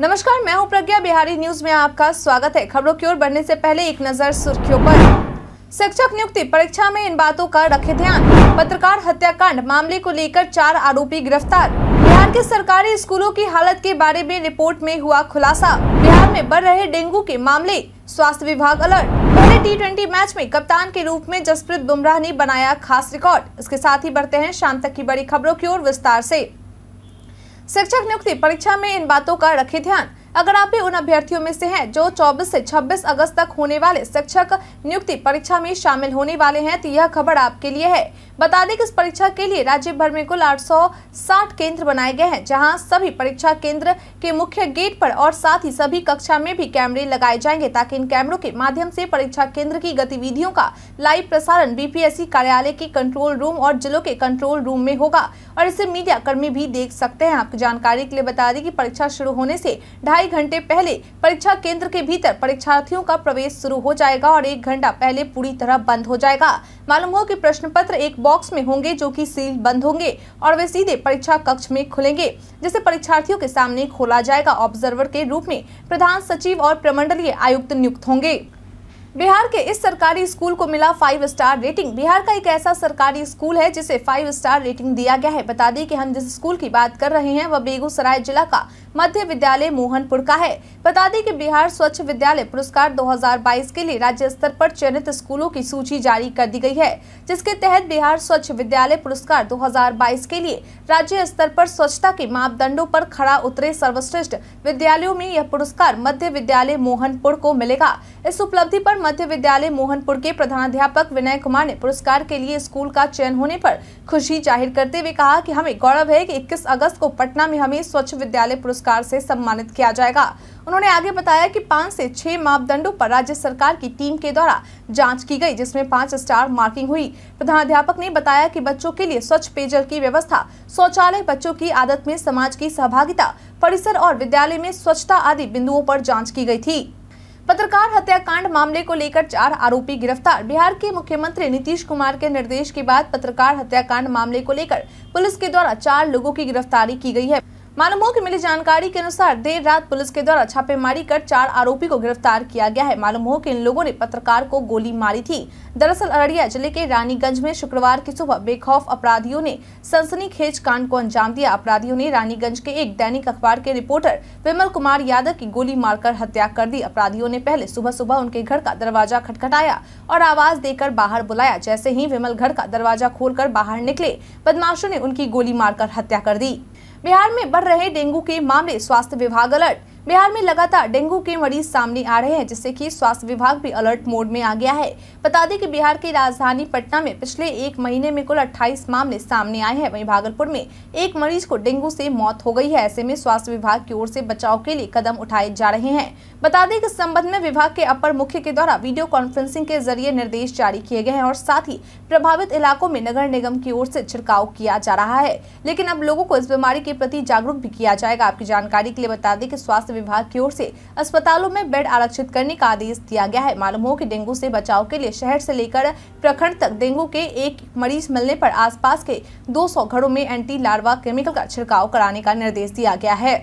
नमस्कार मैं हूं प्रज्ञा बिहारी न्यूज में आपका स्वागत है खबरों की ओर बढ़ने से पहले एक नजर सुर्खियों पर शिक्षक नियुक्ति परीक्षा में इन बातों का रखे ध्यान पत्रकार हत्याकांड मामले को लेकर चार आरोपी गिरफ्तार बिहार के सरकारी स्कूलों की हालत के बारे में रिपोर्ट में हुआ खुलासा बिहार में बढ़ रहे डेंगू के मामले स्वास्थ्य विभाग अलर्ट पहले टी ट्वेंटी मैच में कप्तान के रूप में जसप्रीत बुमराह ने बनाया खास रिकॉर्ड इसके साथ ही बढ़ते हैं शाम तक की बड़ी खबरों की ओर विस्तार ऐसी शिक्षक नियुक्ति परीक्षा में इन बातों का रखे ध्यान अगर आप भी उन अभ्यर्थियों में से हैं जो 24 से 26 अगस्त तक होने वाले शिक्षक नियुक्ति परीक्षा में शामिल होने वाले हैं तो यह खबर आपके लिए है बता दें कि इस परीक्षा के लिए राज्य भर में कुल 860 केंद्र बनाए गए हैं जहां सभी परीक्षा केंद्र के मुख्य गेट पर और साथ ही सभी कक्षा में भी कैमरे लगाए जाएंगे ताकि इन कैमरों के माध्यम से परीक्षा केंद्र की गतिविधियों का लाइव प्रसारण बीपीएससी कार्यालय के कंट्रोल रूम और जिलों के कंट्रोल रूम में होगा और इसे मीडिया कर्मी भी देख सकते हैं आपको जानकारी के लिए बता दें की परीक्षा शुरू होने से ढाई ढाई घंटे पहले परीक्षा केंद्र के भीतर परीक्षार्थियों का प्रवेश शुरू हो जाएगा और एक घंटा पहले पूरी तरह बंद हो जाएगा मालूम हो कि प्रश्न पत्र एक बॉक्स में होंगे जो कि सील बंद होंगे और वे सीधे परीक्षा कक्ष में खुलेंगे जिसे परीक्षार्थियों के सामने खोला जाएगा ऑब्जर्वर के रूप में प्रधान सचिव और प्रमंडलीय आयुक्त नियुक्त होंगे बिहार के इस सरकारी स्कूल को मिला फाइव स्टार रेटिंग बिहार का एक ऐसा सरकारी स्कूल है जिसे फाइव स्टार रेटिंग दिया गया है बता दें कि हम जिस स्कूल की बात कर रहे हैं वह बेगूसराय जिला का मध्य विद्यालय मोहनपुर का है बता दें कि बिहार स्वच्छ विद्यालय पुरस्कार 2022 के लिए राज्य स्तर पर चयनित स्कूलों की सूची जारी कर दी गई है जिसके तहत बिहार स्वच्छ विद्यालय पुरस्कार 2022 के लिए राज्य स्तर पर स्वच्छता के मापदंडों पर खड़ा उतरे सर्वश्रेष्ठ विद्यालयों में यह पुरस्कार मध्य विद्यालय मोहनपुर को मिलेगा इस उपलब्धि पर मध्य विद्यालय मोहनपुर के प्रधानाध्यापक विनय कुमार ने पुरस्कार के लिए स्कूल का चयन होने पर खुशी जाहिर करते हुए कहा कि हमें गौरव है कि 21 अगस्त को पटना में हमें स्वच्छ विद्यालय पुरस्कार से सम्मानित किया जाएगा उन्होंने आगे बताया कि पाँच से छह मापदंडों पर राज्य सरकार की टीम के द्वारा जांच की गई जिसमें पाँच स्टार मार्किंग हुई प्रधानाध्यापक ने बताया कि बच्चों के लिए स्वच्छ पेयजल की व्यवस्था शौचालय बच्चों की आदत में समाज की सहभागिता परिसर और विद्यालय में स्वच्छता आदि बिंदुओं पर जाँच की गई थी पत्रकार हत्याकांड मामले को लेकर चार आरोपी गिरफ्तार बिहार के मुख्यमंत्री नीतीश कुमार के निर्देश के बाद पत्रकार हत्याकांड मामले को लेकर पुलिस के द्वारा चार लोगों की गिरफ्तारी की गई है मालूम की मिली जानकारी के अनुसार देर रात पुलिस के द्वारा छापेमारी कर चार आरोपी को गिरफ्तार किया गया है मालूम हो कि इन लोगों ने पत्रकार को गोली मारी थी दरअसल अररिया जिले के रानीगंज में शुक्रवार की सुबह बेखौफ अपराधियों ने सनसनीखेज कांड को अंजाम दिया अपराधियों ने रानीगंज के एक दैनिक अखबार के रिपोर्टर विमल कुमार यादव की गोली मारकर हत्या कर दी अपराधियों ने पहले सुबह सुबह उनके घर का दरवाजा खटखटाया और आवाज देकर बाहर बुलाया जैसे ही विमल घर का दरवाजा खोल बाहर निकले बदमाशों ने उनकी गोली मारकर हत्या कर दी बिहार में बढ़ रहे डेंगू के मामले स्वास्थ्य विभाग अलर्ट बिहार में लगातार डेंगू के मरीज सामने आ रहे हैं जिससे कि स्वास्थ्य विभाग भी अलर्ट मोड में आ गया है बता दें कि बिहार की राजधानी पटना में पिछले एक महीने में कुल 28 मामले सामने आए हैं वहीं भागलपुर में एक मरीज को डेंगू से मौत हो गई है ऐसे में स्वास्थ्य विभाग की ओर से बचाव के लिए कदम उठाए जा रहे हैं बता दें कि इस संबंध में विभाग के अपर मुख्य के द्वारा वीडियो कॉन्फ्रेंसिंग के जरिए निर्देश जारी किए गए हैं और साथ ही प्रभावित इलाकों में नगर निगम की ओर से छिड़काव किया जा रहा है लेकिन अब लोगों को इस बीमारी के प्रति जागरूक भी किया जाएगा आपकी जानकारी के लिए बता दें कि स्वास्थ्य स्वास्थ्य विभाग की ओर से अस्पतालों में बेड आरक्षित करने का आदेश दिया गया है मालूम हो कि डेंगू से बचाव के लिए शहर से लेकर प्रखंड तक डेंगू के एक मरीज मिलने पर आसपास के 200 घरों में एंटी लार्वा केमिकल का छिड़काव कराने का निर्देश दिया गया है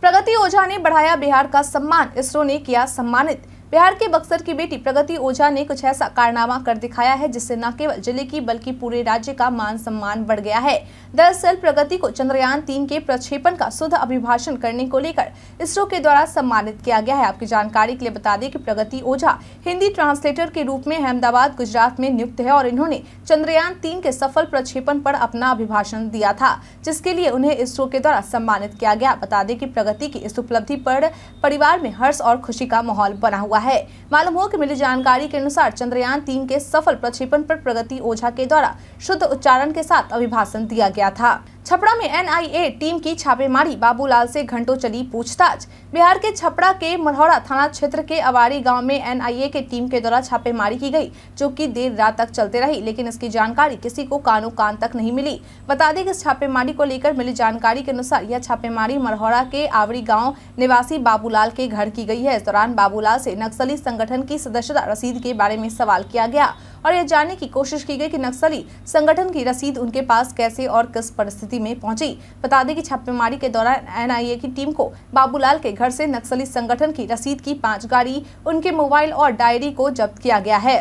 प्रगति ओझा ने बढ़ाया बिहार का सम्मान इसरो ने किया सम्मानित बिहार के बक्सर की बेटी प्रगति ओझा ने कुछ ऐसा कारनामा कर दिखाया है जिससे न केवल जिले की बल्कि पूरे राज्य का मान सम्मान बढ़ गया है दरअसल प्रगति को चंद्रयान तीन के प्रक्षेपण का शुद्ध अभिभाषण करने को लेकर इसरो के द्वारा सम्मानित किया गया है आपकी जानकारी के लिए बता दें कि प्रगति ओझा हिंदी ट्रांसलेटर के रूप में अहमदाबाद गुजरात में नियुक्त है और इन्होंने चंद्रयान तीन के सफल प्रक्षेपण पर अपना अभिभाषण दिया था जिसके लिए उन्हें इसरो के द्वारा सम्मानित किया गया बता दें की प्रगति की इस उपलब्धि पर परिवार में हर्ष और खुशी का माहौल बना हुआ है मालूम हो कि मिली जानकारी के अनुसार चंद्रयान तीन के सफल प्रक्षेपण पर प्रगति ओझा के द्वारा शुद्ध उच्चारण के साथ अभिभाषण दिया गया था छपड़ा में एनआईए टीम की छापेमारी बाबूलाल से घंटों चली पूछताछ बिहार के छपड़ा के मढ़ौड़ा थाना क्षेत्र के अवारी गांव में एनआईए के टीम के द्वारा छापेमारी की गई जो कि देर रात तक चलते रही लेकिन इसकी जानकारी किसी को कानो कान तक नहीं मिली बता दें कि इस छापेमारी को लेकर मिली जानकारी के अनुसार यह छापेमारी मढ़ौड़ा के आवरी गाँव निवासी बाबूलाल के घर की गयी है इस दौरान बाबूलाल से नक्सली संगठन की सदस्यता रसीद के बारे में सवाल किया गया और यह जानने की कोशिश की गई की नक्सली संगठन की रसीद उनके पास कैसे और किस परिस्थिति स्थिति में पहुंची बता दें कि छापेमारी के दौरान एनआईए की टीम को बाबूलाल के घर से नक्सली संगठन की रसीद की पांच गाड़ी उनके मोबाइल और डायरी को जब्त किया गया है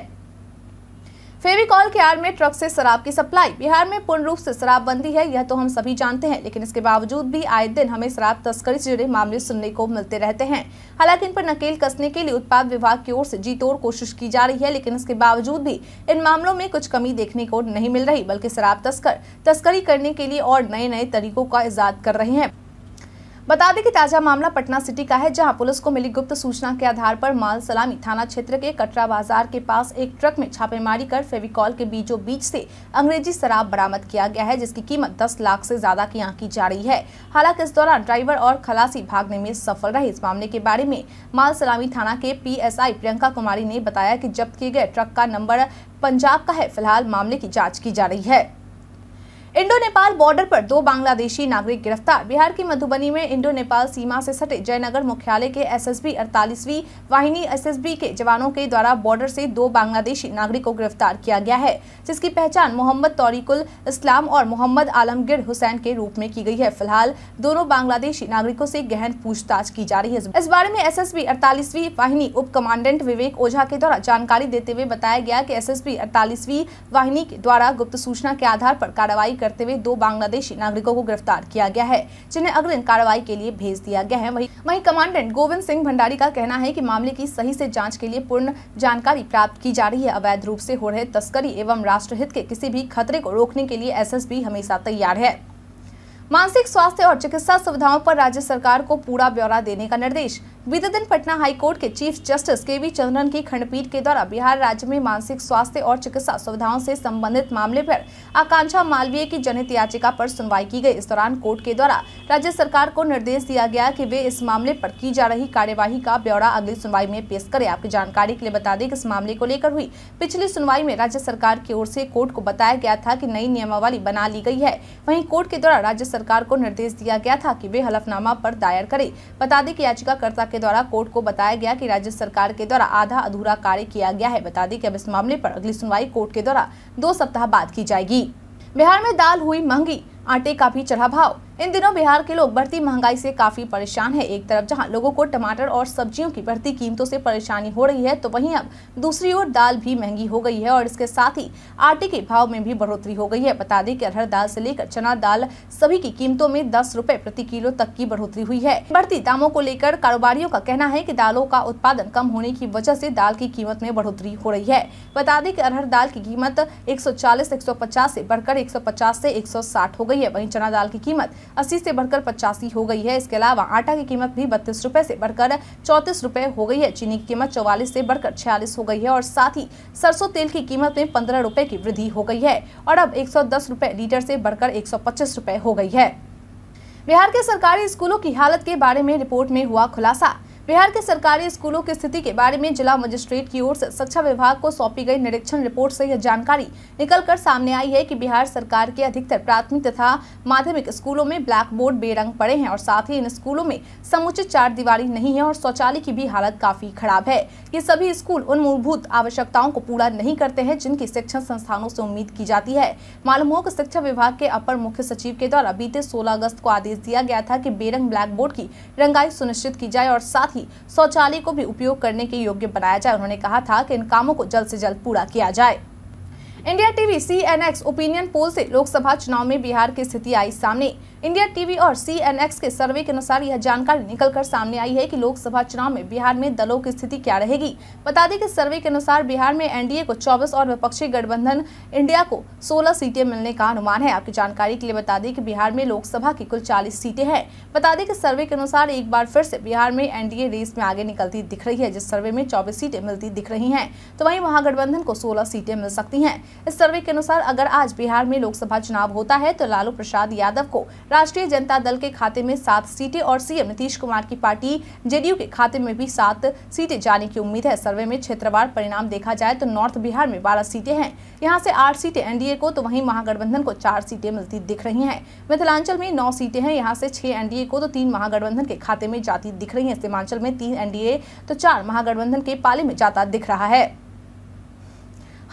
फेविकॉल के आड़ में ट्रक से शराब की सप्लाई बिहार में पूर्ण रूप से शराबबंदी है यह तो हम सभी जानते हैं लेकिन इसके बावजूद भी आए दिन हमें शराब तस्करी से जुड़े मामले सुनने को मिलते रहते हैं हालांकि इन पर नकेल कसने के लिए उत्पाद विभाग की ओर से जीतोड़ कोशिश की जा रही है लेकिन इसके बावजूद भी इन मामलों में कुछ कमी देखने को नहीं मिल रही बल्कि शराब तस्कर तस्करी करने के लिए और नए नए तरीकों का इजाद कर रहे हैं बता दें कि ताजा मामला पटना सिटी का है जहां पुलिस को मिली गुप्त सूचना के आधार पर माल सलामी थाना क्षेत्र के कटरा बाजार के पास एक ट्रक में छापेमारी कर फेविकॉल के बीचों बीच से अंग्रेजी शराब बरामद किया गया है जिसकी कीमत 10 लाख से ज्यादा की आंकी जा रही है हालांकि इस दौरान ड्राइवर और खलासी भागने में सफल रहे इस मामले के बारे में माल सलामी थाना के पी प्रियंका कुमारी ने बताया की जब्त किए गए ट्रक का नंबर पंजाब का है फिलहाल मामले की जाँच की जा रही है इंडो नेपाल बॉर्डर पर दो बांग्लादेशी नागरिक गिरफ्तार बिहार की मधुबनी में इंडो नेपाल सीमा से सटे जयनगर मुख्यालय के एसएसबी 48वीं वाहिनी एसएसबी के जवानों के द्वारा बॉर्डर से दो बांग्लादेशी नागरिक को गिरफ्तार किया गया है जिसकी पहचान मोहम्मद तौरीकुल इस्लाम और मोहम्मद आलमगीर हुसैन के रूप में की गई है फिलहाल दोनों बांग्लादेशी नागरिकों से गहन पूछताछ की जा रही है इस बारे में एस एस वाहिनी उप कमांडेंट विवेक ओझा के द्वारा जानकारी देते हुए बताया गया की एस एस वाहिनी के द्वारा गुप्त सूचना के आधार आरोप कार्रवाई करते हुए दो बांग्लादेशी नागरिकों को गिरफ्तार किया गया है जिन्हें अग्रिम कार्रवाई के लिए भेज दिया गया है वही वही कमांडेंट गोविंद सिंह भंडारी का कहना है की मामले की सही से जाँच के लिए पूर्ण जानकारी प्राप्त की जा रही है अवैध रूप से हो रहे तस्करी एवं राष्ट्रहित के किसी भी खतरे को रोकने के लिए एस हमेशा तैयार है मानसिक स्वास्थ्य और चिकित्सा सुविधाओं पर राज्य सरकार को पूरा ब्यौरा देने का निर्देश बीते दिन पटना हाईकोर्ट के chief justice K V Chandran की खंडपीठ के द्वारा बिहार राज्य में मानसिक स्वास्थ्य और चिकित्सा सुविधाओं से संबंधित मामले पर आकांक्षा मालवीय की जनहित याचिका पर सुनवाई की गई इस दौरान कोर्ट के द्वारा राज्य सरकार को निर्देश दिया गया कि वे इस मामले पर की जा रही कार्यवाही का ब्यौरा अगली सुनवाई में पेश करे आपकी जानकारी के लिए बता दें कि इस मामले को लेकर हुई पिछली सुनवाई में राज्य सरकार की ओर से कोर्ट को बताया गया था की नई नियमावली बना ली गयी है वही कोर्ट के द्वारा राज्य सरकार को निर्देश दिया गया था कि वे हलफनामा पर दायर करे बता दें कि याचिकाकर्ता के द्वारा कोर्ट को बताया गया कि राज्य सरकार के द्वारा आधा अधूरा कार्य किया गया है बता दें कि अब इस मामले पर अगली सुनवाई कोर्ट के द्वारा दो सप्ताह बाद की जाएगी बिहार में दाल हुई महंगी आटे का भी चढ़ा भाव इन दिनों बिहार के लोग बढ़ती महंगाई से काफी परेशान है एक तरफ जहां लोगों को टमाटर और सब्जियों की बढ़ती कीमतों से परेशानी हो रही है तो वहीं अब दूसरी ओर दाल भी महंगी हो गई है और इसके साथ ही आटे के भाव में भी बढ़ोतरी हो गई है बता दें कि अरहर दाल से लेकर चना दाल सभी की कीमतों में दस रूपए प्रति किलो तक की बढ़ोतरी हुई है बढ़ती दामों को लेकर कारोबारियों का कहना है की दालों का उत्पादन कम होने की वजह से दाल की कीमत में बढ़ोतरी हो रही है बता दें की अरहर दाल की कीमत एक सौ चालीस से बढ़कर एक सौ पचास से एक हो गई है वहीं चना दाल की कीमत अस्सी से बढ़कर पचासी हो गई है इसके अलावा आटा की कीमत भी बत्तीस रुपए से बढ़कर चौतीस रुपए हो गई है चीनी की कीमत चौवालीस से बढ़कर छियालीस हो गई है और साथ ही सरसों तेल की कीमत में पंद्रह रुपए की वृद्धि हो गई है और अब एक रुपए लीटर से बढ़कर एक रुपए हो गई है बिहार के सरकारी स्कूलों की हालत के बारे में रिपोर्ट में हुआ खुलासा बिहार के सरकारी स्कूलों की स्थिति के बारे में जिला मजिस्ट्रेट की ओर से शिक्षा विभाग को सौंपी गई निरीक्षण रिपोर्ट से यह जानकारी निकलकर सामने आई है कि बिहार सरकार के अधिकतर प्राथमिक तथा माध्यमिक स्कूलों में ब्लैक बोर्ड बेरंग पड़े हैं और साथ ही इन स्कूलों में समुचित चार दीवारी नहीं है और शौचालय की भी हालत काफी खराब है ये सभी स्कूल उन मूलभूत आवश्यकताओं को पूरा नहीं करते हैं जिनकी शिक्षण संस्थानों से उम्मीद की जाती है मालूम हो कि शिक्षा विभाग के अपर मुख्य सचिव के द्वारा बीते सोलह अगस्त को आदेश दिया गया था की बेरंग ब्लैक बोर्ड की रंगाई सुनिश्चित की जाए और साथ साथ ही शौचालय को भी उपयोग करने के योग्य बनाया जाए उन्होंने कहा था कि इन कामों को जल्द से जल्द पूरा किया जाए India TV C opinion poll से लोकसभा चुनाव में बिहार की स्थिति आई सामने इंडिया टीवी और सीएनएक्स के सर्वे के अनुसार यह जानकारी निकलकर सामने आई है कि लोकसभा चुनाव में बिहार में दलों की स्थिति क्या रहेगी बता दें कि सर्वे के अनुसार बिहार में एनडीए को 24 और विपक्षी गठबंधन इंडिया को 16 सीटें मिलने का अनुमान है आपकी जानकारी के लिए बता दें कि बिहार में लोकसभा की कुल चालीस सीटें हैं बता दें कि सर्वे के अनुसार एक बार फिर से बिहार में एनडीए रेस में आगे निकलती दिख रही है जिस सर्वे में चौबीस सीटें मिलती दिख रही है तो वही महागठबंधन को सोलह सीटें मिल सकती है इस सर्वे के अनुसार अगर आज बिहार में लोकसभा चुनाव होता है तो लालू प्रसाद यादव को राष्ट्रीय जनता दल के खाते में सात सीटें और सीएम नीतीश कुमार की पार्टी जेडीयू के खाते में भी सात सीटें जाने की उम्मीद है सर्वे में क्षेत्रवार परिणाम देखा जाए तो नॉर्थ बिहार में बारह सीटें हैं यहाँ से आठ सीटें एनडीए को तो वही महागठबंधन को चार सीटें मिलती दिख रही है मिथिलांचल में नौ सीटें हैं यहाँ से छह एनडीए को तो तीन महागठबंधन के खाते में जाती दिख रही है सीमांचल में तीन एनडीए तो चार महागठबंधन के पाले में जाता दिख रहा है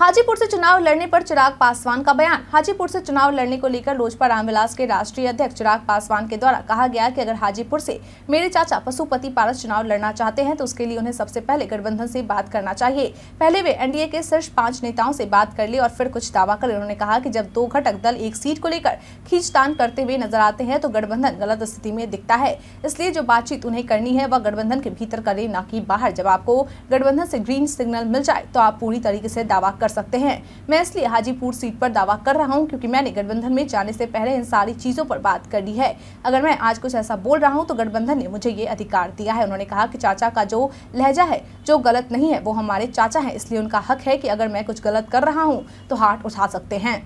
हाजीपुर से चुनाव लड़ने पर चिराग पासवान का बयान हाजीपुर से चुनाव लड़ने को लेकर लोजपा रामविलास के राष्ट्रीय अध्यक्ष चिराग पासवान के द्वारा कहा गया कि अगर हाजीपुर से मेरे चाचा पशुपति पारस चुनाव लड़ना चाहते हैं तो उसके लिए उन्हें सबसे पहले गठबंधन से बात करना चाहिए पहले वे एनडीए के शीर्ष पांच नेताओं से बात कर ले और फिर कुछ दावा कर उन्होंने कहा की जब दो घटक दल एक सीट को लेकर खींचतान करते हुए नजर आते हैं तो गठबंधन गलत स्थिति में दिखता है इसलिए जो बातचीत उन्हें करनी है वह गठबंधन के भीतर करे न की बाहर जब आपको गठबंधन से ग्रीन सिग्नल मिल जाए तो आप पूरी तरीके से दावा कर कर सकते हैं मैं इसलिए हाजीपुर सीट पर दावा कर रहा हूँ क्योंकि मैंने गठबंधन में जाने से पहले इन सारी चीज़ों पर बात कर ली है अगर मैं आज कुछ ऐसा बोल रहा हूँ तो गठबंधन ने मुझे ये अधिकार दिया है उन्होंने कहा कि चाचा का जो लहजा है जो गलत नहीं है वो हमारे चाचा है इसलिए उनका हक है कि अगर मैं कुछ गलत कर रहा हूँ तो हाथ उठा सकते हैं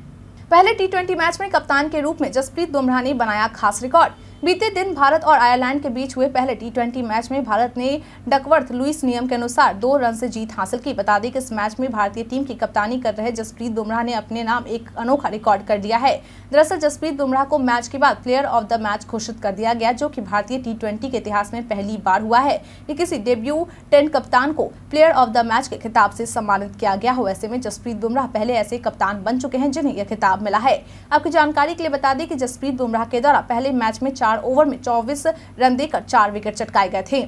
पहले टी मैच में कप्तान के रूप में जसप्रीत बुमराह ने बनाया खास रिकॉर्ड बीते दिन भारत और आयरलैंड के बीच हुए पहले टी मैच में भारत ने डकवर्थ लुइस नियम के अनुसार दो रन से जीत हासिल की बता दें कि इस मैच में भारतीय टीम की कप्तानी कर रहे जसप्रीत बुमराह ने अपने नाम एक अनोखा रिकॉर्ड कर दिया है दरअसल जसप्रीत बुमराह को मैच के बाद प्लेयर ऑफ द मैच घोषित कर दिया गया जो कि भारतीय टी के इतिहास में पहली बार हुआ है कि किसी डेब्यू टेंट कप्तान को प्लेयर ऑफ द मैच के खिताब से सम्मानित किया गया हो ऐसे में जसप्रीत बुमराह पहले ऐसे कप्तान बन चुके हैं जिन्हें यह खिताब लाभ मिला है आपकी जानकारी के लिए बता दें कि जसप्रीत बुमराह के द्वारा पहले मैच में चार ओवर में चौबीस रन देकर चार विकेट चटकाए गए थे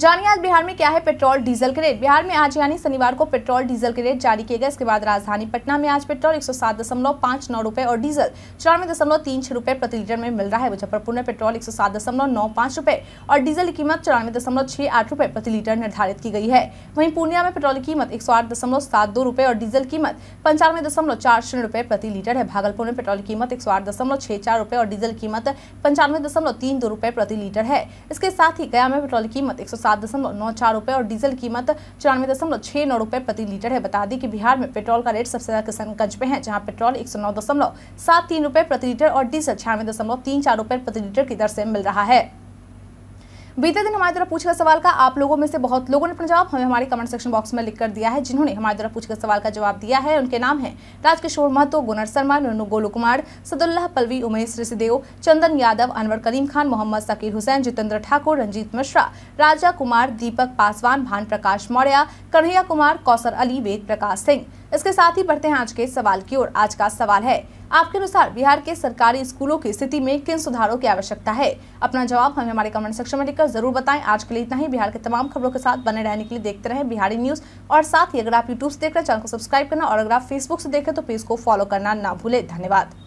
जानिए आज बिहार में क्या है पेट्रोल डीजल के रेट बिहार में आज यानी शनिवार को पेट्रोल डीजल के रेट जारी किए गए इसके बाद राजधानी पटना में आज पेट्रोल एक सौ सात दशमलव नौ और डीजल चौरानवे दशमलव तीन छह रुपए प्रति लीटर में मिल रहा है मुजफ्फरपुर में पेट्रोल एक सौ सात दशमलव और डीजल की कीमत चौरानवे दशमलव छह आठ रुपए प्रति लीटर निर्धारित की गई है वहीं पूर्णिया में पेट्रोल की कीमत एक सौ दशमलव सात दो और डीजल कीमत पंचानवे दशमलव चार शून्य रुपए प्रति लीटर है भागलपुर में पेट्रोल की कीमत एक सौ आठ दशमलव चार और डीजल कीमत पंचानवे दशमलव तीन दो रुपये प्रति लीटर है इसके साथ ही गया में पेट्रोल कीमत एक सौ सात दशमलव नौ चार रुपए और डीजल कीमत चौरानवे दशमलव छह नौ रुपए प्रति लीटर है बता दी कि बिहार में पेट्रोल का रेट सबसे ज़्यादा किशनगंज में है जहाँ पेट्रोल एक सौ नौ दशमलव सात तीन रुपये प्रति लीटर और डीजल छियानवे दशमलव तीन चार रुपए प्रति लीटर की दर से मिल रहा है बीते दिन हमारे द्वारा पूछा सवाल का आप लोगों में से बहुत लोगों ने अपना जवाब हमें हमारे कमेंट सेक्शन बॉक्स में लिख कर दिया है जिन्होंने हमारे द्वारा पूछे सवाल का जवाब दिया है उनके नाम है राजकिशोर महतो गुनर शर्मा नन्नू गोलू कुमार सदुल्ला पलवी उमेश ऋषिदेव चंदन यादव अनवर करीम खान मोहम्मद सकीर हुसैन जितेंद्र ठाकुर रंजीत मिश्रा राजा कुमार दीपक पासवान भान प्रकाश मौर्य कन्हैया कुमार कौसर अली वेद प्रकाश सिंह इसके साथ ही बढ़ते हैं आज के सवाल की ओर आज का सवाल है आपके अनुसार बिहार के सरकारी स्कूलों की स्थिति में किन सुधारों की आवश्यकता है अपना जवाब हमें हमारे कमेंट सेक्शन में लिखकर जरूर बताएं आज के लिए इतना ही बिहार के तमाम खबरों के साथ बने रहने के लिए देखते रहे बिहारी न्यूज और साथ ही अगर आप यूट्यूब से देख रहे चैनल को सब्सक्राइब करना और अगर आप फेसबुक से देखें तो पेज को फॉलो करना ना भूले धन्यवाद